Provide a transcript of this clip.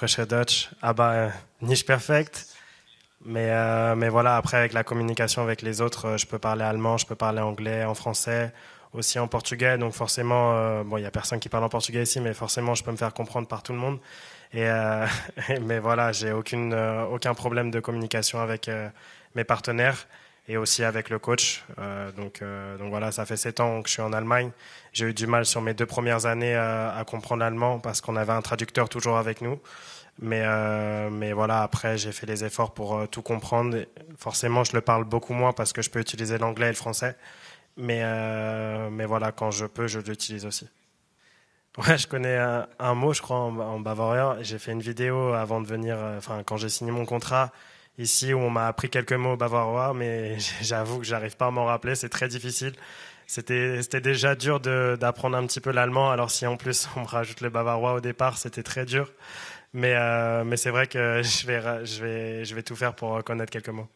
prêcher Dutch, aber niche perfect, Mais, euh, mais voilà, après, avec la communication avec les autres, euh, je peux parler allemand, je peux parler anglais, en français, aussi en portugais. Donc forcément, euh, bon, il n'y a personne qui parle en portugais ici, mais forcément, je peux me faire comprendre par tout le monde. Et, mais voilà, j'ai aucune, aucun problème de communication avec mes partenaires et aussi avec le coach. Euh, donc, euh, donc voilà, ça fait 7 ans que je suis en Allemagne. J'ai eu du mal sur mes deux premières années à, comprendre l'allemand parce qu'on avait un traducteur toujours avec nous. Mais, euh, mais voilà, après, j'ai fait les efforts pour tout comprendre. forcément, je le parle beaucoup moins parce que je peux utiliser l'anglais et le français. Mais, mais voilà, quand je peux, je l'utilise aussi. Ouais, je connais un, mot, je crois, en, en J'ai fait une vidéo avant de venir, enfin, quand j'ai signé mon contrat ici on m'a appris quelques mots bavarois, mais j'avoue que j'arrive pas à m'en rappeler, c'est très difficile. C'était déjà dur d'apprendre un petit peu l'allemand, alors si en plus on me rajoute le bavarois au départ, c'était très dur. Mais, euh, mais c'est vrai que je vais, je, vais, je vais tout faire pour connaître quelques mots.